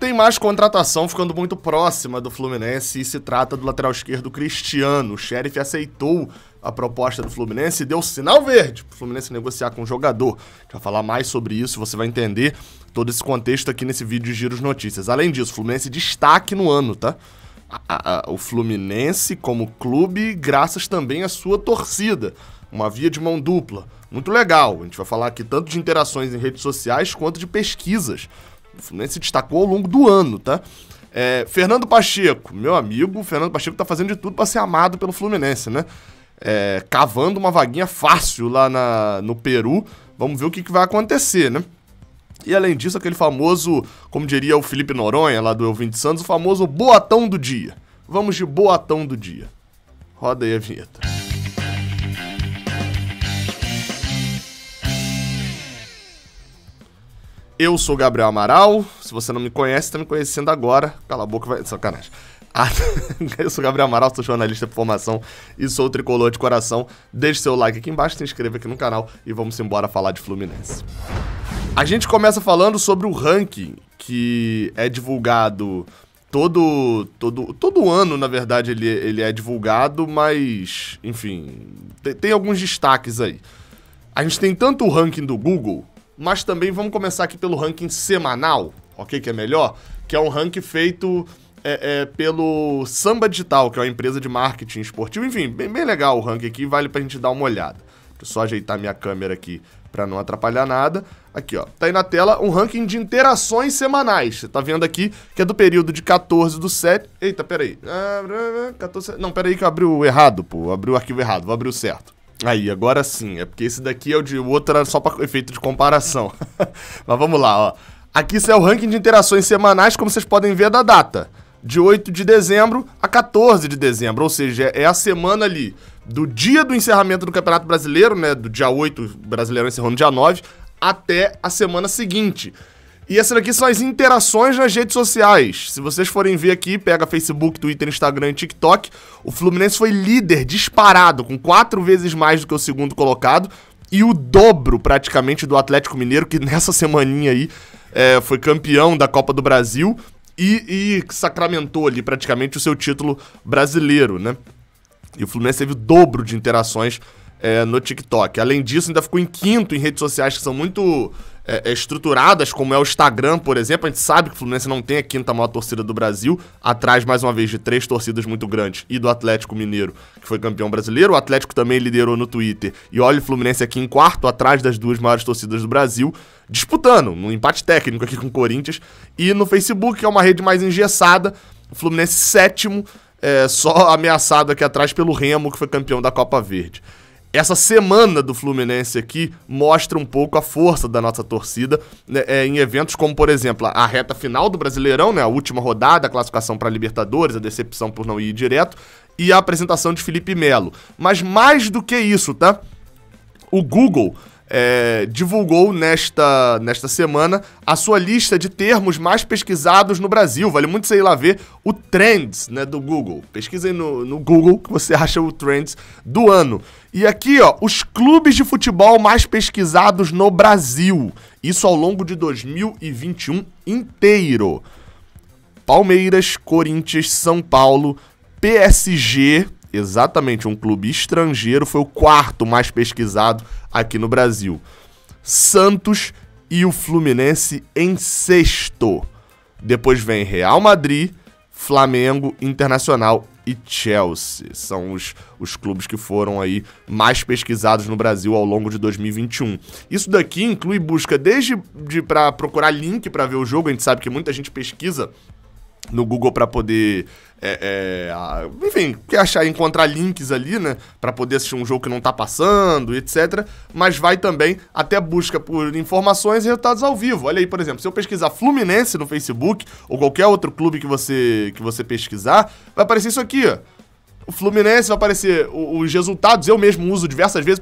Tem mais contratação ficando muito próxima do Fluminense e se trata do lateral esquerdo Cristiano. O Sheriff aceitou a proposta do Fluminense e deu sinal verde para o Fluminense negociar com o jogador. Já falar mais sobre isso, você vai entender todo esse contexto aqui nesse vídeo de Giros Notícias. Além disso, Fluminense destaque no ano, tá? A, a, o Fluminense como clube, graças também à sua torcida. Uma via de mão dupla. Muito legal. A gente vai falar aqui tanto de interações em redes sociais quanto de pesquisas Fluminense se destacou ao longo do ano, tá? É, Fernando Pacheco, meu amigo, o Fernando Pacheco tá fazendo de tudo para ser amado pelo Fluminense, né? É, cavando uma vaguinha fácil lá na, no Peru. Vamos ver o que, que vai acontecer, né? E além disso, aquele famoso, como diria o Felipe Noronha, lá do Elvin de Santos, o famoso boatão do dia. Vamos de boatão do dia. Roda aí a vinheta. Eu sou Gabriel Amaral. Se você não me conhece, tá me conhecendo agora. Cala a boca, vai. Sacanagem. Ah, eu sou Gabriel Amaral, sou jornalista de formação e sou tricolor de coração. Deixe seu like aqui embaixo, se inscreva aqui no canal e vamos embora falar de Fluminense. A gente começa falando sobre o ranking que é divulgado todo todo todo ano, na verdade, ele, ele é divulgado, mas enfim, tem, tem alguns destaques aí. A gente tem tanto o ranking do Google mas também vamos começar aqui pelo ranking semanal, ok? Que é melhor, que é um ranking feito é, é, pelo Samba Digital, que é uma empresa de marketing esportivo. Enfim, bem, bem legal o ranking aqui, vale pra gente dar uma olhada. Deixa eu só ajeitar minha câmera aqui para não atrapalhar nada. Aqui, ó, tá aí na tela um ranking de interações semanais. Você tá vendo aqui que é do período de 14 do 7. Eita, peraí. Ah, 14... Não, peraí que abriu errado, pô. Abriu o arquivo errado, vou abrir o certo. Aí, agora sim. É porque esse daqui é o de outra só para efeito de comparação. Mas vamos lá, ó. Aqui isso é o ranking de interações semanais, como vocês podem ver da data. De 8 de dezembro a 14 de dezembro, ou seja, é a semana ali do dia do encerramento do Campeonato Brasileiro, né, do dia 8, o Brasileiro encerrou no dia 9, até a semana seguinte. E essa daqui são as interações nas redes sociais. Se vocês forem ver aqui, pega Facebook, Twitter, Instagram e TikTok, o Fluminense foi líder disparado, com quatro vezes mais do que o segundo colocado e o dobro praticamente do Atlético Mineiro, que nessa semaninha aí é, foi campeão da Copa do Brasil e, e sacramentou ali praticamente o seu título brasileiro, né? E o Fluminense teve o dobro de interações é, no TikTok. Além disso, ainda ficou em quinto em redes sociais que são muito é, é, estruturadas, como é o Instagram, por exemplo. A gente sabe que o Fluminense não tem a quinta maior torcida do Brasil, atrás, mais uma vez, de três torcidas muito grandes e do Atlético Mineiro, que foi campeão brasileiro. O Atlético também liderou no Twitter. E olha o Fluminense aqui em quarto, atrás das duas maiores torcidas do Brasil, disputando, num empate técnico aqui com o Corinthians. E no Facebook, que é uma rede mais engessada, o Fluminense sétimo. É, só ameaçado aqui atrás pelo Remo, que foi campeão da Copa Verde essa semana do Fluminense aqui mostra um pouco a força da nossa torcida né, é, em eventos como, por exemplo, a reta final do Brasileirão, né, a última rodada, a classificação para a Libertadores, a decepção por não ir direto, e a apresentação de Felipe Melo. Mas mais do que isso, tá? O Google é, divulgou nesta, nesta semana a sua lista de termos mais pesquisados no Brasil. Vale muito você ir lá ver o Trends né, do Google. Pesquisem no, no Google que você acha o Trends do ano. E aqui, ó, os clubes de futebol mais pesquisados no Brasil. Isso ao longo de 2021 inteiro. Palmeiras, Corinthians, São Paulo, PSG, exatamente um clube estrangeiro, foi o quarto mais pesquisado aqui no Brasil. Santos e o Fluminense em sexto. Depois vem Real Madrid, Flamengo, Internacional e Chelsea. São os, os clubes que foram aí mais pesquisados no Brasil ao longo de 2021. Isso daqui inclui busca desde de, para procurar link para ver o jogo, a gente sabe que muita gente pesquisa no Google para poder. É, é, enfim, quer achar, encontrar links ali, né? Para poder assistir um jogo que não está passando, etc. Mas vai também até busca por informações e resultados ao vivo. Olha aí, por exemplo, se eu pesquisar Fluminense no Facebook ou qualquer outro clube que você, que você pesquisar, vai aparecer isso aqui, ó. O Fluminense vai aparecer os resultados, eu mesmo uso diversas vezes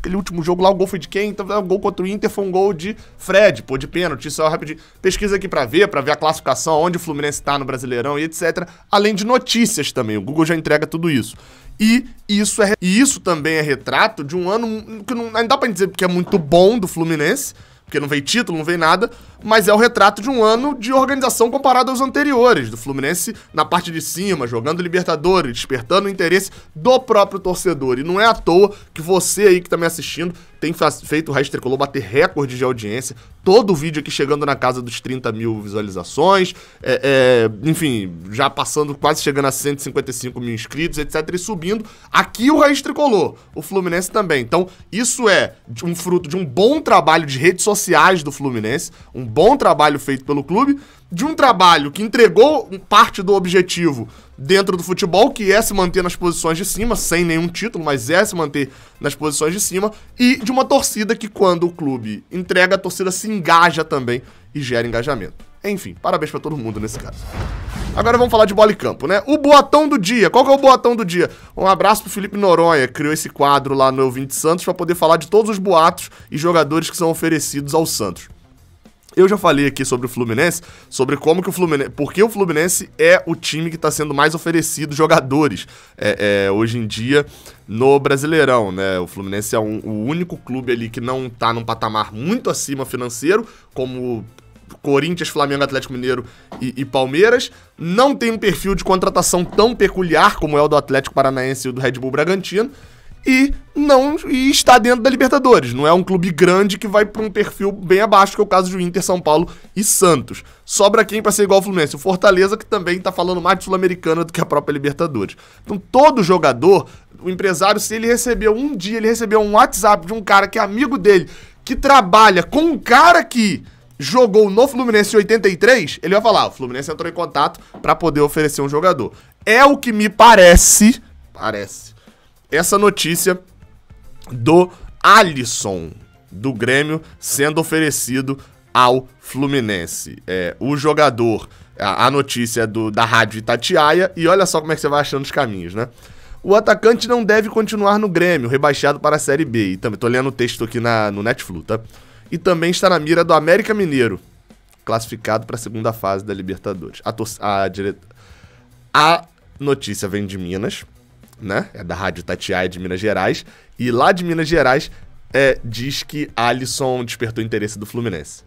aquele último jogo lá, o gol foi de quem? Então, o é gol contra o Inter foi um gol de Fred, pô, de pênalti, só rapidinho. Pesquisa aqui para ver, para ver a classificação, onde o Fluminense tá no Brasileirão e etc. Além de notícias também, o Google já entrega tudo isso. E isso, é, e isso também é retrato de um ano que não, não dá pra dizer que é muito bom do Fluminense, porque não veio título, não veio nada, mas é o retrato de um ano de organização comparado aos anteriores, do Fluminense na parte de cima, jogando Libertadores, despertando o interesse do próprio torcedor. E não é à toa que você aí que tá me assistindo tem feito o Raiz Tricolor bater recorde de audiência, todo o vídeo aqui chegando na casa dos 30 mil visualizações, é, é, enfim, já passando, quase chegando a 155 mil inscritos, etc, e subindo. Aqui o Raiz Tricolor, o Fluminense também. Então, isso é um fruto de um bom trabalho de redes sociais do Fluminense, um bom trabalho feito pelo clube, de um trabalho que entregou parte do objetivo dentro do futebol, que é se manter nas posições de cima, sem nenhum título, mas é se manter nas posições de cima, e de uma torcida que, quando o clube entrega, a torcida se engaja também e gera engajamento. Enfim, parabéns para todo mundo nesse caso. Agora vamos falar de bola e campo, né? O boatão do dia. Qual que é o boatão do dia? Um abraço pro Felipe Noronha, que criou esse quadro lá no Eu Vinte Santos para poder falar de todos os boatos e jogadores que são oferecidos ao Santos. Eu já falei aqui sobre o Fluminense, sobre como que o Fluminense. Porque o Fluminense é o time que está sendo mais oferecido jogadores é, é, hoje em dia no Brasileirão, né? O Fluminense é um, o único clube ali que não está num patamar muito acima financeiro, como Corinthians, Flamengo, Atlético Mineiro e, e, Palmeiras. Não tem um perfil de contratação tão peculiar como é o do Atlético Paranaense e o do Red Bull Bragantino e não e está dentro da Libertadores. Não é um clube grande que vai para um perfil bem abaixo, que é o caso do Inter, São Paulo e Santos. Sobra quem para ser igual ao Fluminense? O Fortaleza, que também está falando mais de Sul-Americana do que a própria Libertadores. Então, todo jogador, o empresário, se ele recebeu um dia, ele recebeu um WhatsApp de um cara que é amigo dele, que trabalha com um cara que jogou no Fluminense em 83, ele vai falar: ah, o Fluminense entrou em contato para poder oferecer um jogador. É o que me parece. Parece essa notícia do Alisson do Grêmio sendo oferecido ao Fluminense. É, o jogador, a, a notícia do, da Rádio Itatiaia, e olha só como é que você vai achando os caminhos, né? O atacante não deve continuar no Grêmio, rebaixado para a Série B. E também, tô lendo o texto aqui na, no Netflu, tá? E também está na mira do América Mineiro, classificado para a segunda fase da Libertadores. A, a, dire... a notícia vem de Minas, né? É da Rádio Tatiá de Minas Gerais. E lá de Minas Gerais é, diz que Alisson despertou interesse do Fluminense.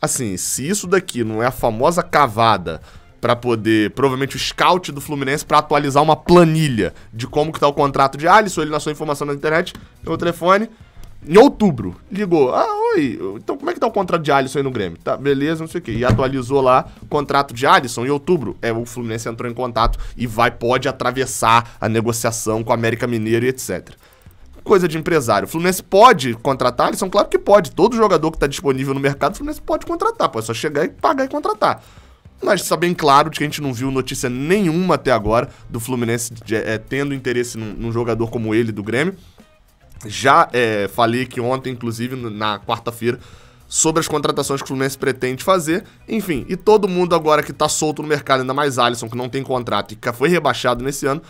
Assim, se isso daqui não é a famosa cavada para poder, provavelmente o scout do Fluminense para atualizar uma planilha de como que tá o contrato de Alisson, ele na sua informação na internet, pelo telefone, em outubro, ligou. Ah, oi. Então como é que tá o contrato de Alisson aí no Grêmio? Tá, beleza, não sei o quê. E atualizou lá o contrato de Alisson em outubro. É, o Fluminense entrou em contato e vai, pode atravessar a negociação com a América Mineiro e etc coisa de empresário. O Fluminense pode contratar? Alisson claro que pode. Todo jogador que está disponível no mercado, o Fluminense pode contratar. Pode é só chegar e pagar e contratar. Mas está é bem claro de que a gente não viu notícia nenhuma até agora do Fluminense é, tendo interesse num, num jogador como ele do Grêmio. Já é, falei que ontem, inclusive, na quarta-feira, sobre as contratações que o Fluminense pretende fazer. Enfim, e todo mundo agora que está solto no mercado, ainda mais Alisson, que não tem contrato e que foi rebaixado nesse ano,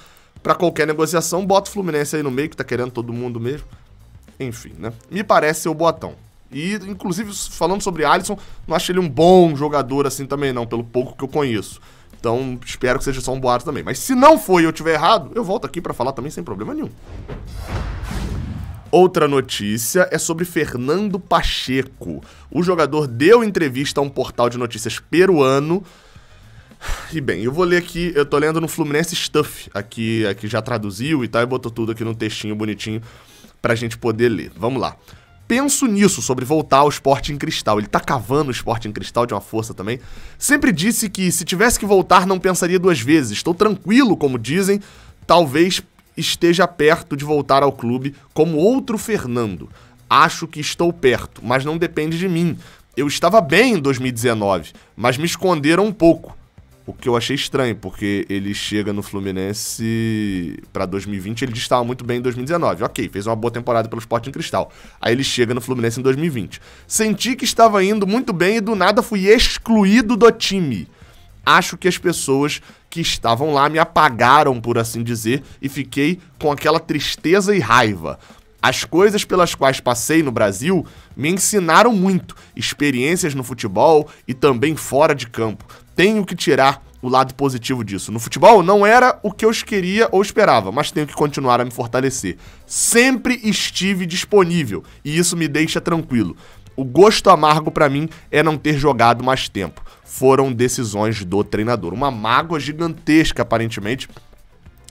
para qualquer negociação, bota o Fluminense aí no meio, que está querendo todo mundo mesmo. Enfim, né? Me parece ser o botão. E, inclusive, falando sobre Alisson, não acho ele um bom jogador assim também, não, pelo pouco que eu conheço. Então, espero que seja só um boato também. Mas se não foi e eu tiver errado, eu volto aqui para falar também sem problema nenhum. Outra notícia é sobre Fernando Pacheco. O jogador deu entrevista a um portal de notícias peruano. E bem, eu vou ler aqui, eu tô lendo no Fluminense Stuff, aqui, aqui já traduziu e tal, e botou tudo aqui num textinho bonitinho pra gente poder ler. Vamos lá. Penso nisso sobre voltar ao esporte em cristal. Ele tá cavando o esporte em cristal de uma força também. Sempre disse que se tivesse que voltar não pensaria duas vezes. Estou tranquilo, como dizem, talvez esteja perto de voltar ao clube como outro Fernando. Acho que estou perto, mas não depende de mim. Eu estava bem em 2019, mas me esconderam um pouco. O que eu achei estranho, porque ele chega no Fluminense para 2020, ele estava muito bem em 2019. Ok, fez uma boa temporada pelo Sporting Cristal. Aí ele chega no Fluminense em 2020. Senti que estava indo muito bem e do nada fui excluído do time. Acho que as pessoas que estavam lá me apagaram, por assim dizer, e fiquei com aquela tristeza e raiva. As coisas pelas quais passei no Brasil me ensinaram muito, experiências no futebol e também fora de campo. Tenho que tirar o lado positivo disso. No futebol não era o que eu queria ou esperava, mas tenho que continuar a me fortalecer. Sempre estive disponível e isso me deixa tranquilo. O gosto amargo para mim é não ter jogado mais tempo foram decisões do treinador. Uma mágoa gigantesca, aparentemente,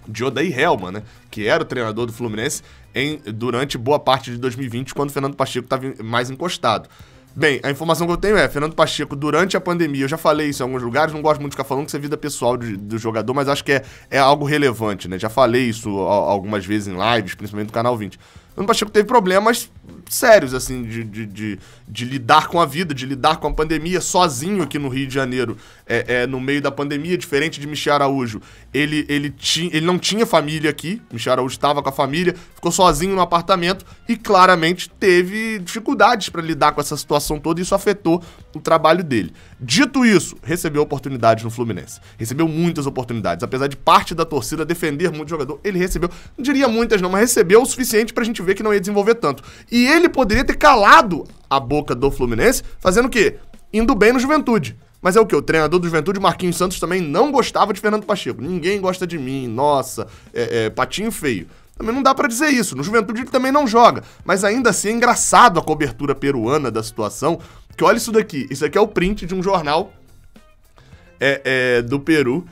de Odair Helman, né? Que era o treinador do Fluminense em, durante boa parte de 2020, quando Fernando Pacheco estava mais encostado. Bem, a informação que eu tenho é, Fernando Pacheco, durante a pandemia, eu já falei isso em alguns lugares, não gosto muito de ficar falando que isso é vida pessoal do, do jogador, mas acho que é, é algo relevante, né? Já falei isso algumas vezes em lives, principalmente no canal 20. Bruno Pacheco teve problemas sérios, assim, de, de, de, de, lidar com a vida, de lidar com a pandemia sozinho aqui no Rio de Janeiro, é, é no meio da pandemia, diferente de Michel Araújo. Ele, ele, ti, ele não tinha família aqui, Michel Araújo estava com a família, ficou sozinho no apartamento e claramente teve dificuldades para lidar com essa situação toda e isso afetou o trabalho dele. Dito isso, recebeu oportunidades no Fluminense. Recebeu muitas oportunidades, apesar de parte da torcida defender muito o jogador, ele recebeu, não diria muitas não, mas recebeu o suficiente para a gente vê que não ia desenvolver tanto. E ele poderia ter calado a boca do Fluminense, fazendo o quê? Indo bem no Juventude. Mas é o que? O treinador do Juventude, Marquinhos Santos, também não gostava de Fernando Pacheco. Ninguém gosta de mim, nossa, é, é, patinho feio. Também não dá para dizer isso. No Juventude ele também não joga. Mas ainda assim é engraçado a cobertura peruana da situação. Que olha isso daqui. Isso aqui é o print de um jornal é, é, do Peru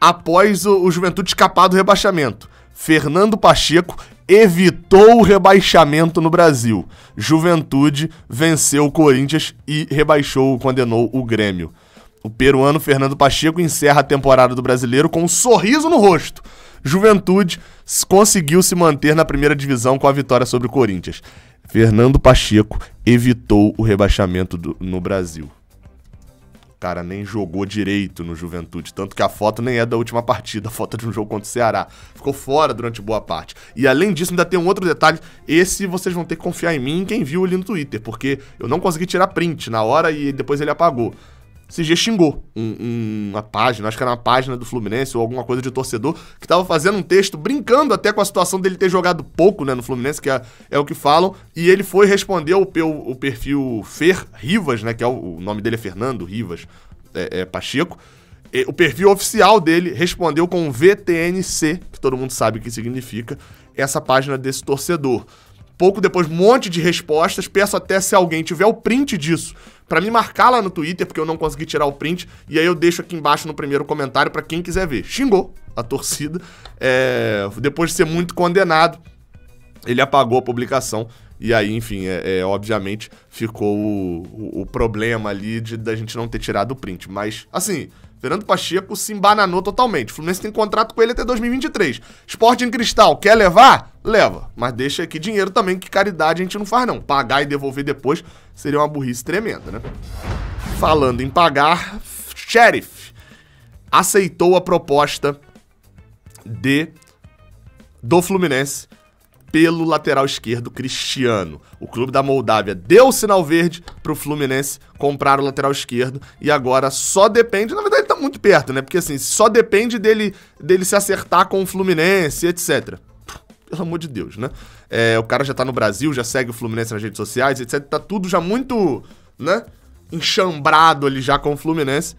após o, o Juventude escapar do rebaixamento. Fernando Pacheco evitou o rebaixamento no Brasil. Juventude venceu o Corinthians e rebaixou, condenou o Grêmio. O peruano Fernando Pacheco encerra a temporada do brasileiro com um sorriso no rosto. Juventude conseguiu se manter na primeira divisão com a vitória sobre o Corinthians. Fernando Pacheco evitou o rebaixamento do, no Brasil cara nem jogou direito no Juventude. Tanto que a foto nem é da última partida, a foto é de um jogo contra o Ceará. Ficou fora durante boa parte. E além disso, ainda tem um outro detalhe. Esse vocês vão ter que confiar em mim, quem viu ali no Twitter, porque eu não consegui tirar print na hora e depois ele apagou esses dias xingou um, um, uma página, acho que era uma página do Fluminense ou alguma coisa de torcedor, que estava fazendo um texto brincando até com a situação dele ter jogado pouco né, no Fluminense, que é, é o que falam, e ele foi responder o, o, o perfil Fer Rivas, né, que é o, o nome dele é Fernando Rivas é, é Pacheco, e, o perfil oficial dele respondeu com VTNC, que todo mundo sabe o que significa, essa página desse torcedor. Pouco depois, um monte de respostas. Peço até se alguém tiver o print disso para me marcar lá no Twitter, porque eu não consegui tirar o print. E aí eu deixo aqui embaixo no primeiro comentário para quem quiser ver. Xingou a torcida. É, depois de ser muito condenado, ele apagou a publicação. E aí, enfim, é, é obviamente ficou o, o, o, problema ali de da gente não ter tirado o print. Mas, assim, Fernando Pacheco se embananou totalmente. O Fluminense tem contrato com ele até 2023. Sporting Cristal, quer levar? Leva. Mas deixa aqui dinheiro também, que caridade a gente não faz não. Pagar e devolver depois seria uma burrice tremenda, né? Falando em pagar, Sheriff aceitou a proposta de do Fluminense pelo lateral esquerdo Cristiano. O clube da Moldávia deu o sinal verde para o Fluminense comprar o lateral esquerdo e agora só depende, na verdade, muito perto, né? Porque assim, só depende dele, dele se acertar com o Fluminense, etc. Pelo amor de Deus, né? É, o cara já tá no Brasil, já segue o Fluminense nas redes sociais, etc. Tá tudo já muito, né? Enxambrado ali já com o Fluminense.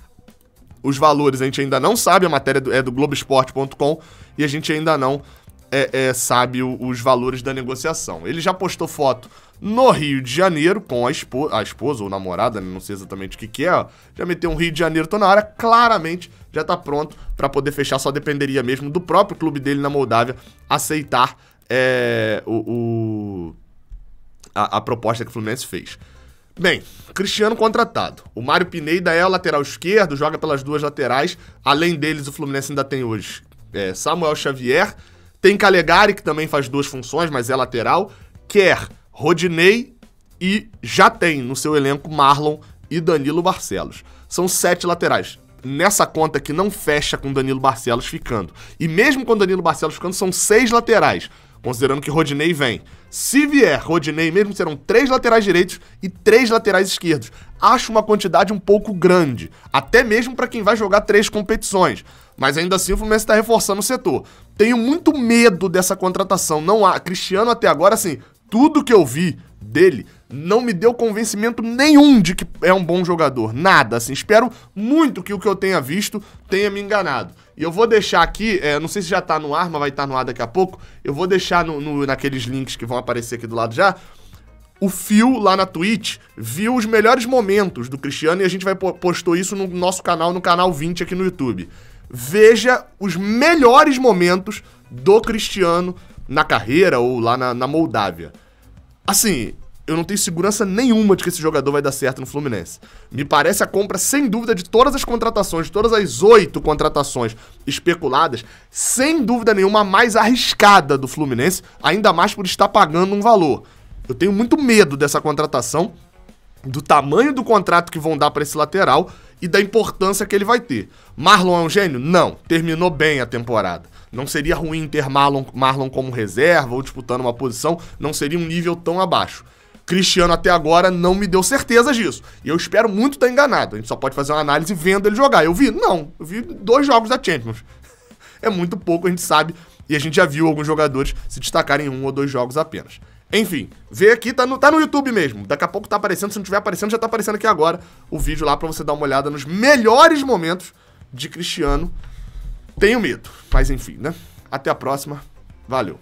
Os valores a gente ainda não sabe, a matéria é do Globoesporte.com e a gente ainda não é, é, sabe os valores da negociação. Ele já postou foto no Rio de Janeiro, com a, espo a esposa ou namorada, né, não sei exatamente o que, que é, ó, já meteu um Rio de Janeiro, tô na hora, claramente já tá pronto para poder fechar, só dependeria mesmo do próprio clube dele na Moldávia aceitar é, o, o a, a, proposta que o Fluminense fez. Bem, Cristiano contratado. O Mário Pineda é o lateral esquerdo, joga pelas duas laterais. Além deles, o Fluminense ainda tem hoje é, Samuel Xavier. Tem Calegari, que também faz duas funções, mas é lateral. Quer Rodinei e já tem no seu elenco Marlon e Danilo Barcelos. São sete laterais. Nessa conta que não fecha com Danilo Barcelos ficando. E mesmo com Danilo Barcelos ficando, são seis laterais, considerando que Rodinei vem. Se vier Rodinei mesmo, serão três laterais direitos e três laterais esquerdos. Acho uma quantidade um pouco grande, até mesmo para quem vai jogar três competições. Mas ainda assim o Fluminense está reforçando o setor. Tenho muito medo dessa contratação. Não há. Cristiano até agora, assim, tudo que eu vi dele não me deu convencimento nenhum de que é um bom jogador. Nada, assim. Espero muito que o que eu tenha visto tenha me enganado. E eu vou deixar aqui, é, não sei se já tá no ar, mas vai estar tá no ar daqui a pouco. Eu vou deixar no, no, naqueles links que vão aparecer aqui do lado já. O Fio, lá na Twitch, viu os melhores momentos do Cristiano e a gente vai postou isso no nosso canal, no canal 20 aqui no YouTube. Veja os melhores momentos do Cristiano na carreira ou lá na, na Moldávia. Assim, eu não tenho segurança nenhuma de que esse jogador vai dar certo no Fluminense. Me parece a compra, sem dúvida, de todas as contratações, de todas as oito contratações especuladas, sem dúvida nenhuma, a mais arriscada do Fluminense, ainda mais por estar pagando um valor. Eu tenho muito medo dessa contratação, do tamanho do contrato que vão dar para esse lateral e da importância que ele vai ter. Marlon é um gênio? Não. Terminou bem a temporada. Não seria ruim ter Marlon, Marlon como reserva ou disputando uma posição, não seria um nível tão abaixo. Cristiano até agora não me deu certeza disso. E eu espero muito estar tá enganado. A gente só pode fazer uma análise vendo ele jogar. Eu vi? Não. Eu vi dois jogos da Champions. É muito pouco, a gente sabe. E a gente já viu alguns jogadores se destacarem em um ou dois jogos apenas. Enfim, vê aqui, tá no, tá no YouTube mesmo. Daqui a pouco tá aparecendo, se não tiver aparecendo, já tá aparecendo aqui agora o vídeo lá para você dar uma olhada nos melhores momentos de Cristiano tenho medo, mas enfim, né? Até a próxima. Valeu.